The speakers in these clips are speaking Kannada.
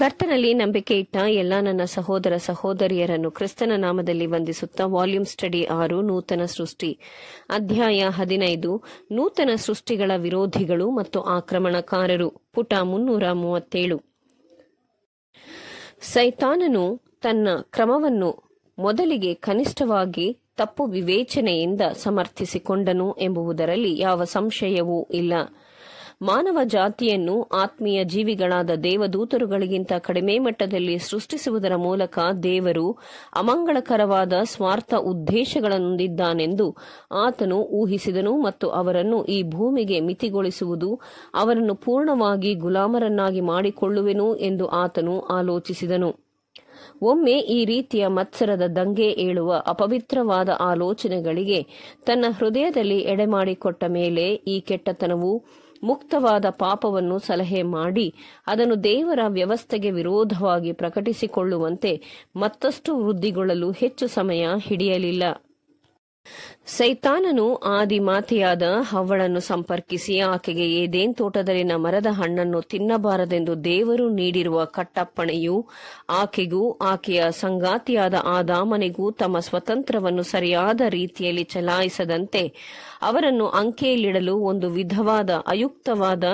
ಕರ್ತನಲ್ಲಿ ನಂಬಿಕೆ ಇಟ್ಟ ಎಲ್ಲ ನನ್ನ ಸಹೋದರ ಸಹೋದರಿಯರನ್ನು ಕ್ರಿಸ್ತನ ನಾಮದಲ್ಲಿ ವಂದಿಸುತ್ತಾ ವಾಲ್ಯೂಮ್ ಸ್ಟಡಿ ಆರು ನೂತನ ಸೃಷ್ಟಿ ಅಧ್ಯಾಯ ಹದಿನೈದು ನೂತನ ಸೃಷ್ಟಿಗಳ ವಿರೋಧಿಗಳು ಮತ್ತು ಆಕ್ರಮಣಕಾರರು ಪುಟ ಮುನ್ನೂರ ಮೂವತ್ತೇಳು ಸೈತಾನನು ತನ್ನ ಕ್ರಮವನ್ನು ಮೊದಲಿಗೆ ಕನಿಷ್ಠವಾಗಿ ತಪ್ಪು ವಿವೇಚನೆಯಿಂದ ಸಮರ್ಥಿಸಿಕೊಂಡನು ಎಂಬುವುದರಲ್ಲಿ ಯಾವ ಸಂಶಯವೂ ಇಲ್ಲ ಮಾನವ ಜಾತಿಯನ್ನು ಆತ್ಮೀಯ ಜೀವಿಗಳಾದ ದೇವದೂತರುಗಳಿಗಿಂತ ಕಡಿಮೆ ಮಟ್ಟದಲ್ಲಿ ಸೃಷ್ಟಿಸುವುದರ ಮೂಲಕ ದೇವರು ಅಮಂಗಳಕರವಾದ ಸ್ವಾರ್ಥ ಉದ್ದೇಶಗಳನ್ನೊಂದಿದ್ದಾನೆಂದು ಆತನು ಊಹಿಸಿದನು ಮತ್ತು ಅವರನ್ನು ಈ ಭೂಮಿಗೆ ಮಿತಿಗೊಳಿಸುವುದು ಅವರನ್ನು ಪೂರ್ಣವಾಗಿ ಗುಲಾಮರನ್ನಾಗಿ ಮಾಡಿಕೊಳ್ಳುವೆನು ಎಂದು ಆತನು ಆಲೋಚಿಸಿದನು ಒಮ್ಮೆ ಈ ರೀತಿಯ ಮತ್ಸರದ ದಂಗೆ ಏಳುವ ಅಪವಿತ್ರವಾದ ಆಲೋಚನೆಗಳಿಗೆ ತನ್ನ ಹೃದಯದಲ್ಲಿ ಎಡೆಮಾಡಿಕೊಟ್ಟ ಮೇಲೆ ಈ ಕೆಟ್ಟತನವು ಮುಕ್ತವಾದ ಪಾಪವನ್ನು ಸಲಹೆ ಮಾಡಿ ಅದನ್ನು ದೇವರ ವ್ಯವಸ್ಥೆಗೆ ವಿರೋಧವಾಗಿ ಪ್ರಕಟಿಸಿಕೊಳ್ಳುವಂತೆ ಮತ್ತಷ್ಟು ವೃದ್ಧಿಗೊಳ್ಳಲು ಹೆಚ್ಚು ಸಮಯ ಹಿಡಿಯಲಿಲ್ಲ ಸೈತಾನನು ಆದಿ ಮಾತೆಯಾದ ಹವಳನ್ನು ಸಂಪರ್ಕಿಸಿ ಆಕೆಗೆ ಏದೇನ್ ತೋಟದಲ್ಲಿನ ಮರದ ಹಣ್ಣನ್ನು ತಿನ್ನಬಾರದೆಂದು ದೇವರು ನೀಡಿರುವ ಕಟ್ಟಪ್ಪಣೆಯು ಆಕೆಗೂ ಆಕೆಯ ಸಂಗಾತಿಯಾದ ದಾಮನಿಗೂ ತಮ್ಮ ಸ್ವತಂತ್ರವನ್ನು ಸರಿಯಾದ ರೀತಿಯಲ್ಲಿ ಚಲಾಯಿಸದಂತೆ ಅವರನ್ನು ಅಂಕೆಯಲ್ಲಿಡಲು ಒಂದು ವಿಧವಾದ ಅಯುಕ್ತವಾದ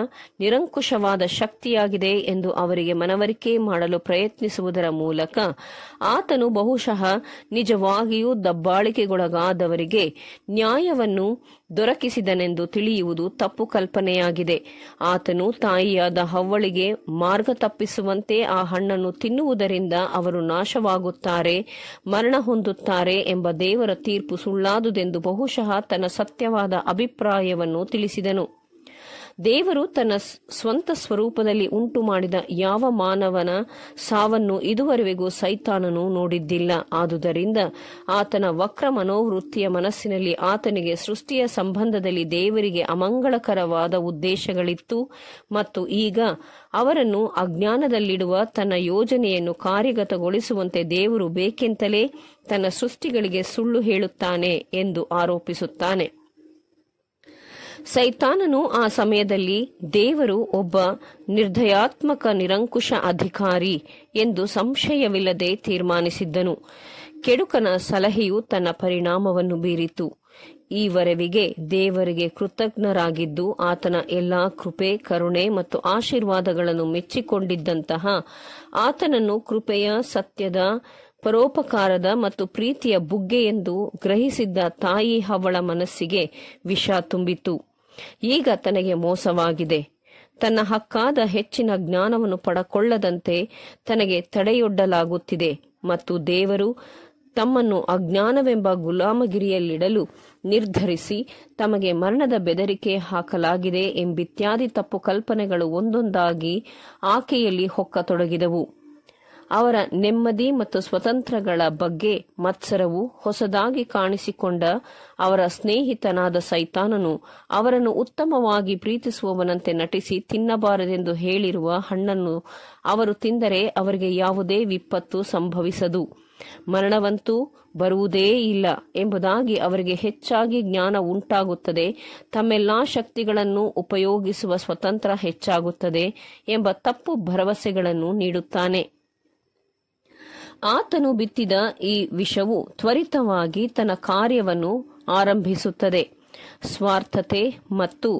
ನಿರಂಕುಶವಾದ ಶಕ್ತಿಯಾಗಿದೆ ಎಂದು ಅವರಿಗೆ ಮನವರಿಕೆ ಮಾಡಲು ಪ್ರಯತ್ನಿಸುವುದರ ಮೂಲಕ ಆತನು ಬಹುಶಃ ನಿಜವಾಗಿಯೂ ದಬ್ಬಾಳಿಕೆಗೊಳಗಾದವರಿಗೆ ಅವರಿಗೆ ನ್ಯಾಯವನ್ನು ದೊರಕಿಸಿದನೆಂದು ತಿಳಿಯುವುದು ತಪ್ಪು ಕಲ್ಪನೆಯಾಗಿದೆ ಆತನು ತಾಯಿಯಾದ ಹವ್ವಳಿಗೆ ಮಾರ್ಗ ತಪ್ಪಿಸುವಂತೆ ಆ ಹಣ್ಣನ್ನು ತಿನ್ನುವುದರಿಂದ ಅವರು ನಾಶವಾಗುತ್ತಾರೆ ಮರಣ ಹೊಂದುತ್ತಾರೆ ಎಂಬ ದೇವರ ತೀರ್ಪು ಸುಳ್ಳಾದುದೆಂದು ಬಹುಶಃ ತನ್ನ ಸತ್ಯವಾದ ಅಭಿಪ್ರಾಯವನ್ನು ತಿಳಿಸಿದನು ದೇವರು ತನ್ನ ಸ್ವಂತ ಸ್ವರೂಪದಲ್ಲಿ ಉಂಟು ಮಾಡಿದ ಯಾವ ಮಾನವನ ಸಾವನ್ನು ಇದುವರೆಗೂ ಸೈತಾನನು ನೋಡಿದ್ದಿಲ್ಲ ಆದುದರಿಂದ ಆತನ ವಕ್ರ ಮನೋವೃತ್ತಿಯ ಮನಸ್ಸಿನಲ್ಲಿ ಆತನಿಗೆ ಸೃಷ್ಟಿಯ ಸಂಬಂಧದಲ್ಲಿ ದೇವರಿಗೆ ಅಮಂಗಳಕರವಾದ ಉದ್ದೇಶಗಳಿತ್ತು ಮತ್ತು ಈಗ ಅವರನ್ನು ಅಜ್ಞಾನದಲ್ಲಿಡುವ ತನ್ನ ಯೋಜನೆಯನ್ನು ಕಾರ್ಯಗತಗೊಳಿಸುವಂತೆ ದೇವರು ಬೇಕೆಂತಲೇ ತನ್ನ ಸೃಷ್ಟಿಗಳಿಗೆ ಸುಳ್ಳು ಹೇಳುತ್ತಾನೆ ಎಂದು ಆರೋಪಿಸುತ್ತಾನೆ ಸೈತಾನನು ಆ ಸಮಯದಲ್ಲಿ ದೇವರು ಒಬ್ಬ ನಿರ್ಧಯಾತ್ಮಕ ನಿರಂಕುಶ ಅಧಿಕಾರಿ ಎಂದು ಸಂಶಯವಿಲ್ಲದೆ ತೀರ್ಮಾನಿಸಿದ್ದನು ಕೆಡುಕನ ಸಲಹೆಯು ತನ್ನ ಪರಿಣಾಮವನ್ನು ಬೀರಿತು ಈ ಈವರೆವಿಗೆ ದೇವರಿಗೆ ಕೃತಜ್ಞರಾಗಿದ್ದು ಆತನ ಎಲ್ಲಾ ಕೃಪೆ ಕರುಣೆ ಮತ್ತು ಆಶೀರ್ವಾದಗಳನ್ನು ಮೆಚ್ಚಿಕೊಂಡಿದ್ದಂತಹ ಆತನನ್ನು ಕೃಪೆಯ ಸತ್ಯದ ಪರೋಪಕಾರದ ಮತ್ತು ಪ್ರೀತಿಯ ಬುಗ್ಗೆ ಎಂದು ಗ್ರಹಿಸಿದ್ದ ತಾಯಿ ಹವಳ ಮನಸ್ಸಿಗೆ ವಿಷ ತುಂಬಿತು ಈಗ ತನಗೆ ಮೋಸವಾಗಿದೆ ತನ್ನ ಹಕ್ಕಾದ ಹೆಚ್ಚಿನ ಜ್ಞಾನವನ್ನು ಪಡಕೊಳ್ಳದಂತೆ ತನಗೆ ತಡೆಯೊಡ್ಡಲಾಗುತ್ತಿದೆ ಮತ್ತು ದೇವರು ತಮ್ಮನ್ನು ಅಜ್ಞಾನವೆಂಬ ಗುಲಾಮಗಿರಿಯಲ್ಲಿಡಲು ನಿರ್ಧರಿಸಿ ತಮಗೆ ಮರಣದ ಬೆದರಿಕೆ ಹಾಕಲಾಗಿದೆ ಎಂಬಿತ್ಯಾದಿ ತಪ್ಪು ಕಲ್ಪನೆಗಳು ಒಂದೊಂದಾಗಿ ಆಕೆಯಲ್ಲಿ ಹೊಕ್ಕತೊಡಗಿದವು ಅವರ ನೆಮ್ಮದಿ ಮತ್ತು ಸ್ವತಂತ್ರಗಳ ಬಗ್ಗೆ ಮತ್ಸರವು ಹೊಸದಾಗಿ ಕಾಣಿಸಿಕೊಂಡ ಅವರ ಸ್ನೇಹಿತನಾದ ಸೈತಾನನು ಅವರನ್ನು ಉತ್ತಮವಾಗಿ ಪ್ರೀತಿಸುವವನಂತೆ ನಟಿಸಿ ತಿನ್ನಬಾರದೆಂದು ಹೇಳಿರುವ ಹಣ್ಣನ್ನು ಅವರು ತಿಂದರೆ ಅವರಿಗೆ ಯಾವುದೇ ವಿಪತ್ತು ಸಂಭವಿಸದು ಮರಣವಂತೂ ಬರುವುದೇ ಇಲ್ಲ ಎಂಬುದಾಗಿ ಅವರಿಗೆ ಹೆಚ್ಚಾಗಿ ಜ್ಞಾನ ಉಂಟಾಗುತ್ತದೆ ತಮ್ಮೆಲ್ಲಾ ಶಕ್ತಿಗಳನ್ನು ಉಪಯೋಗಿಸುವ ಸ್ವತಂತ್ರ ಹೆಚ್ಚಾಗುತ್ತದೆ ಎಂಬ ತಪ್ಪು ಭರವಸೆಗಳನ್ನು ನೀಡುತ್ತಾನೆ ಆತನು ಬಿತ್ತಿದ ಈ ವಿಷವು ತ್ವರಿತವಾಗಿ ತನ್ನ ಕಾರ್ಯವನ್ನು ಆರಂಭಿಸುತ್ತದೆ ಸ್ವಾರ್ಥತೆ ಮತ್ತು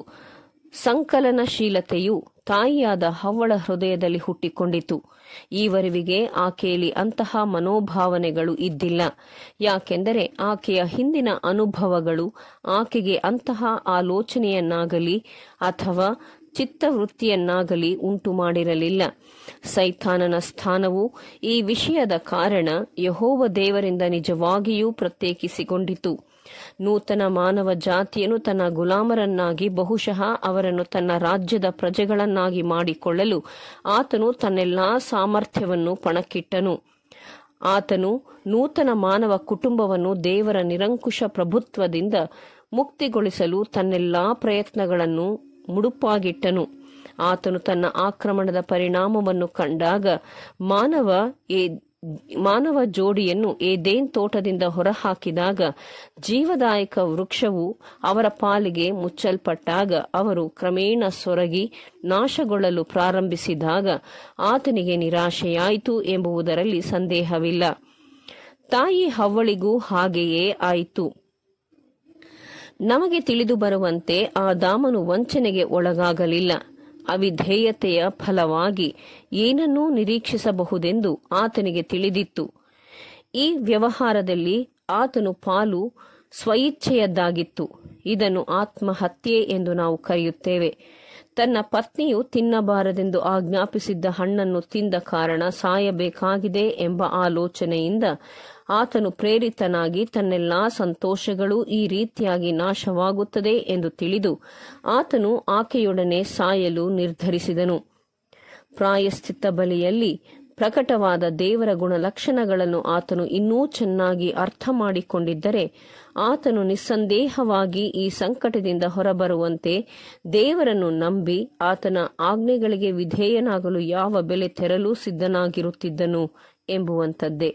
ಸಂಕಲನಶೀಲತೆಯು ತಾಯಿಯಾದ ಹವ್ವಳ ಹೃದಯದಲ್ಲಿ ಹುಟ್ಟಿಕೊಂಡಿತು ಈವರೆಗೆ ಆಕೆಯಲ್ಲಿ ಅಂತಹ ಮನೋಭಾವನೆಗಳು ಇದ್ದಿಲ್ಲ ಯಾಕೆಂದರೆ ಆಕೆಯ ಹಿಂದಿನ ಅನುಭವಗಳು ಆಕೆಗೆ ಅಂತಹ ಆಲೋಚನೆಯನ್ನಾಗಲಿ ಅಥವಾ ಚಿತ್ತವೃತ್ತಿಯನ್ನಾಗಲಿ ಉಂಟು ಮಾಡಿರಲಿಲ್ಲ ಸೈತಾನನ ಸ್ಥಾನವು ಈ ವಿಷಯದ ಕಾರಣ ಯಹೋವ ದೇವರಿಂದ ನಿಜವಾಗಿಯೂ ಪ್ರತ್ಯೇಕಿಸಿಕೊಂಡಿತು ನೂತನ ಮಾನವ ಜಾತಿಯನ್ನು ತನ್ನ ಗುಲಾಮರನ್ನಾಗಿ ಬಹುಶಃ ಅವರನ್ನು ತನ್ನ ರಾಜ್ಯದ ಪ್ರಜೆಗಳನ್ನಾಗಿ ಮಾಡಿಕೊಳ್ಳಲು ಆತನು ತನ್ನೆಲ್ಲಾ ಸಾಮರ್ಥ್ಯವನ್ನು ಪಣಕ್ಕಿಟ್ಟನು ಆತನು ನೂತನ ಮಾನವ ಕುಟುಂಬವನ್ನು ದೇವರ ನಿರಂಕುಶ ಪ್ರಭುತ್ವದಿಂದ ಮುಕ್ತಿಗೊಳಿಸಲು ತನ್ನೆಲ್ಲಾ ಪ್ರಯತ್ನಗಳನ್ನು ಮುಡುಪಾಗಿಟ್ಟನು ಆತನು ತನ್ನ ಆಕ್ರಮಣದ ಪರಿಣಾಮವನ್ನು ಕಂಡಾಗ ಮಾನವ ಏ ಮಾನವ ಜೋಡಿಯನ್ನು ಏದೇನ್ ತೋಟದಿಂದ ಹೊರಹಾಕಿದಾಗ ಜೀವದಾಯಕ ವೃಕ್ಷವು ಅವರ ಪಾಲಿಗೆ ಮುಚ್ಚಲ್ಪಟ್ಟಾಗ ಅವರು ಕ್ರಮೇಣ ಸೊರಗಿ ನಾಶಗೊಳ್ಳಲು ಪ್ರಾರಂಭಿಸಿದಾಗ ಆತನಿಗೆ ನಿರಾಶೆಯಾಯಿತು ಎಂಬುದರಲ್ಲಿ ಸಂದೇಹವಿಲ್ಲ ತಾಯಿ ಹವ್ವಳಿಗೂ ಹಾಗೆಯೇ ಆಯಿತು ನಮಗೆ ತಿಳಿದು ಬರುವಂತೆ ಆ ದಾಮನು ವಂಚನೆಗೆ ಒಳಗಾಗಲಿಲ್ಲ ಅವಿಧೇಯತೆಯ ಫಲವಾಗಿ ಏನನ್ನೂ ನಿರೀಕ್ಷಿಸಬಹುದೆಂದು ಆತನಿಗೆ ತಿಳಿದಿತ್ತು ಈ ವ್ಯವಹಾರದಲ್ಲಿ ಆತನು ಪಾಲು ಸ್ವಇಚ್ಛೆಯದ್ದಾಗಿತ್ತು ಇದನ್ನು ಆತ್ಮಹತ್ಯೆ ಎಂದು ನಾವು ಕರೆಯುತ್ತೇವೆ ತನ್ನ ಪತ್ನಿಯು ತಿನ್ನಬಾರದೆಂದು ಆಜ್ಞಾಪಿಸಿದ್ದ ಹಣ್ಣನ್ನು ತಿಂದ ಕಾರಣ ಸಾಯಬೇಕಾಗಿದೆ ಎಂಬ ಆಲೋಚನೆಯಿಂದ ಆತನು ಪ್ರೇರಿತನಾಗಿ ತನ್ನೆಲ್ಲಾ ಸಂತೋಷಗಳು ಈ ರೀತಿಯಾಗಿ ನಾಶವಾಗುತ್ತದೆ ಎಂದು ತಿಳಿದು ಆತನು ಆಕೆಯೊಡನೆ ಸಾಯಲು ನಿರ್ಧರಿಸಿದನು ಪ್ರಾಯಶ್ಚಿತ್ತ ಬಲಿಯಲ್ಲಿ ಪ್ರಕಟವಾದ ದೇವರ ಗುಣಲಕ್ಷಣಗಳನ್ನು ಆತನು ಇನ್ನೂ ಚೆನ್ನಾಗಿ ಅರ್ಥ ಮಾಡಿಕೊಂಡಿದ್ದರೆ ಆತನು ನಿಸ್ಸಂದೇಹವಾಗಿ ಈ ಸಂಕಟದಿಂದ ಹೊರಬರುವಂತೆ ದೇವರನ್ನು ನಂಬಿ ಆತನ ಆಜ್ಞೆಗಳಿಗೆ ವಿಧೇಯನಾಗಲು ಯಾವ ಬೆಲೆ ತೆರಲೂ ಸಿದ್ಧನಾಗಿರುತ್ತಿದ್ದನು ಎಂಬುವಂಥದ್ದೇ